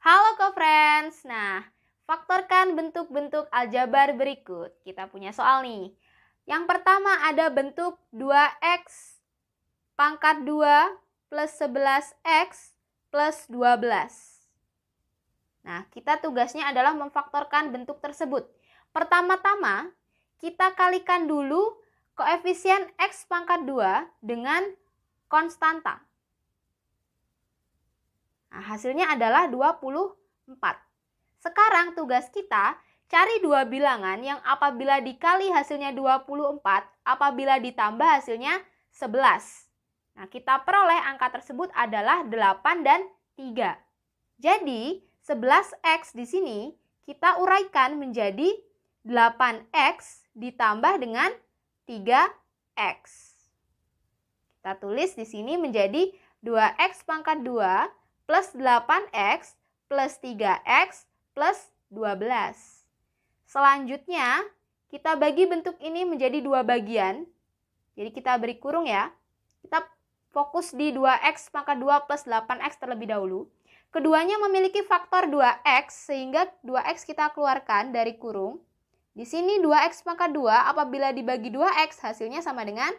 Halo co-friends, nah faktorkan bentuk-bentuk aljabar berikut. Kita punya soal nih. Yang pertama ada bentuk 2x pangkat 2 plus 11x plus 12. Nah, kita tugasnya adalah memfaktorkan bentuk tersebut. Pertama-tama, kita kalikan dulu koefisien x pangkat 2 dengan konstanta. Nah, hasilnya adalah 24. Sekarang tugas kita cari dua bilangan yang apabila dikali hasilnya 24, apabila ditambah hasilnya 11. Nah, kita peroleh angka tersebut adalah 8 dan 3. Jadi, 11x di sini kita uraikan menjadi 8x ditambah dengan 3x. Kita tulis di sini menjadi 2x pangkat 2 plus 8x plus 3x plus 12. Selanjutnya, kita bagi bentuk ini menjadi dua bagian. Jadi kita beri kurung ya. Kita fokus di 2x, maka 2 plus 8x terlebih dahulu. Keduanya memiliki faktor 2x, sehingga 2x kita keluarkan dari kurung. Di sini 2x maka 2, apabila dibagi 2x hasilnya sama dengan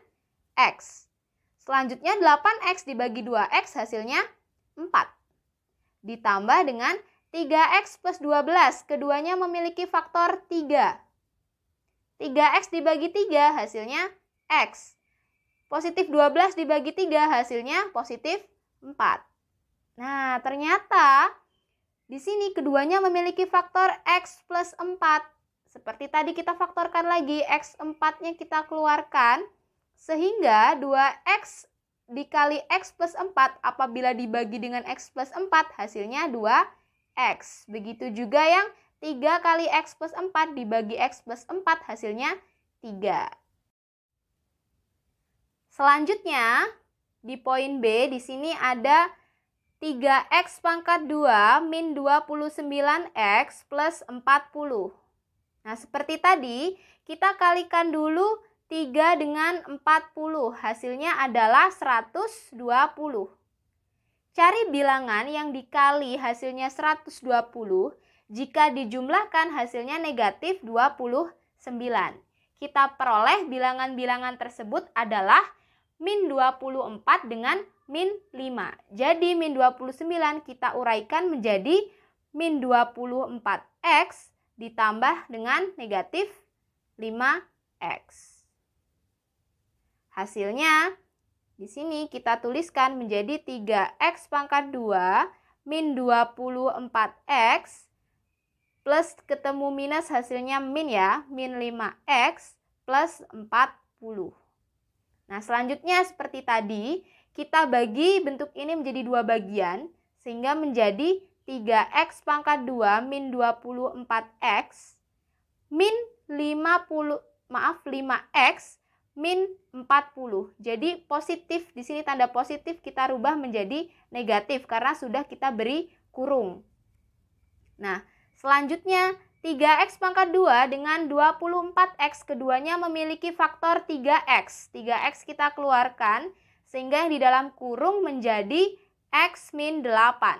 x. Selanjutnya 8x dibagi 2x hasilnya 4 ditambah dengan 3x plus 12, keduanya memiliki faktor 3. 3x dibagi 3 hasilnya x. Positif 12 dibagi 3 hasilnya positif 4. Nah, ternyata di sini keduanya memiliki faktor x plus 4. Seperti tadi kita faktorkan lagi, x 4-nya kita keluarkan, sehingga 2x dikali X plus 4 apabila dibagi dengan X plus 4 hasilnya 2X. Begitu juga yang 3 kali X plus 4 dibagi X plus 4 hasilnya 3. Selanjutnya, di poin B di sini ada 3X pangkat 2 min 29X plus 40. Nah, seperti tadi, kita kalikan dulu 3 3 dengan 40. Hasilnya adalah 120. Cari bilangan yang dikali hasilnya 120. Jika dijumlahkan hasilnya negatif 29. Kita peroleh bilangan-bilangan tersebut adalah min 24 dengan min 5. Jadi min 29 kita uraikan menjadi min 24x ditambah dengan negatif 5x. Hasilnya, di sini kita tuliskan menjadi 3x pangkat 2 min 24x plus ketemu minus hasilnya min ya, min 5x plus 40. Nah, selanjutnya seperti tadi, kita bagi bentuk ini menjadi dua bagian, sehingga menjadi 3x pangkat 2 min 24x min 50, maaf 5x min 40. Jadi positif di sini tanda positif kita rubah menjadi negatif karena sudah kita beri kurung. Nah, selanjutnya 3x pangkat 2 dengan 24x keduanya memiliki faktor 3x. 3x kita keluarkan sehingga yang di dalam kurung menjadi x min 8.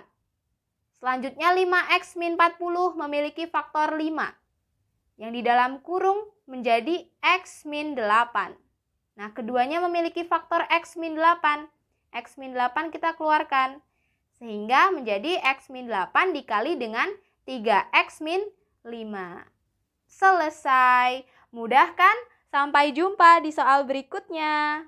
Selanjutnya 5x min 40 memiliki faktor 5. Yang di dalam kurung menjadi x min 8. Nah, keduanya memiliki faktor X-8. X-8 kita keluarkan. Sehingga menjadi X-8 dikali dengan 3X-5. Selesai. Mudah kan? Sampai jumpa di soal berikutnya.